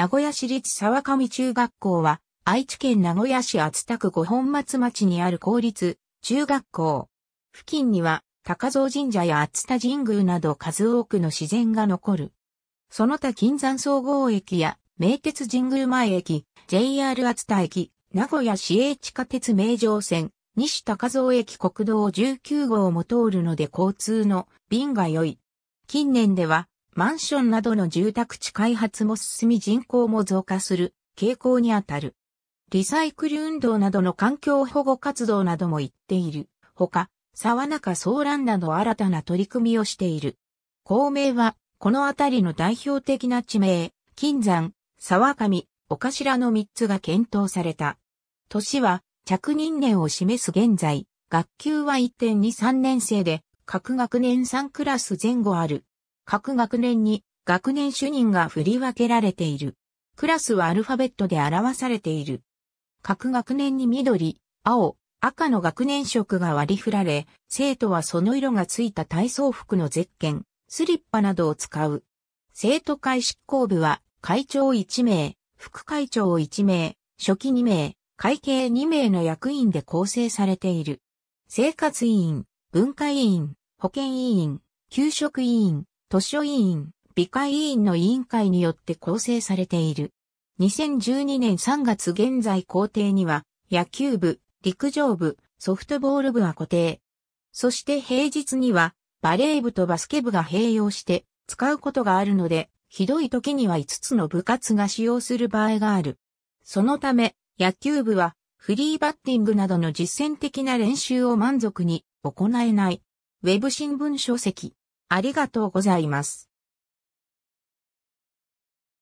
名古屋市立沢上中学校は、愛知県名古屋市厚田区五本松町にある公立中学校。付近には、高蔵神社や厚田神宮など数多くの自然が残る。その他金山総合駅や、名鉄神宮前駅、JR 厚田駅、名古屋市営地下鉄名城線、西高蔵駅国道19号も通るので交通の便が良い。近年ではマンションなどの住宅地開発も進み人口も増加する傾向にあたる。リサイクル運動などの環境保護活動なども行っている。ほか、沢中騒乱など新たな取り組みをしている。公明は、この辺りの代表的な地名、金山、沢上、岡頭の3つが検討された。年は、着任年を示す現在、学級は1.23年生で、各学年3クラス前後ある。各学年に学年主任が振り分けられている。クラスはアルファベットで表されている。各学年に緑、青、赤の学年色が割り振られ、生徒はその色がついた体操服のゼッケン、スリッパなどを使う。生徒会執行部は、会長1名、副会長1名、初期2名、会計2名の役員で構成されている。生活委員、文化委員、保健委員、給食委員、図書委員、美会委員の委員会によって構成されている。2012年3月現在校庭には、野球部、陸上部、ソフトボール部は固定。そして平日には、バレー部とバスケ部が併用して使うことがあるので、ひどい時には5つの部活が使用する場合がある。そのため、野球部はフリーバッティングなどの実践的な練習を満足に行えない。ウェブ新聞書籍、ありがとうございます。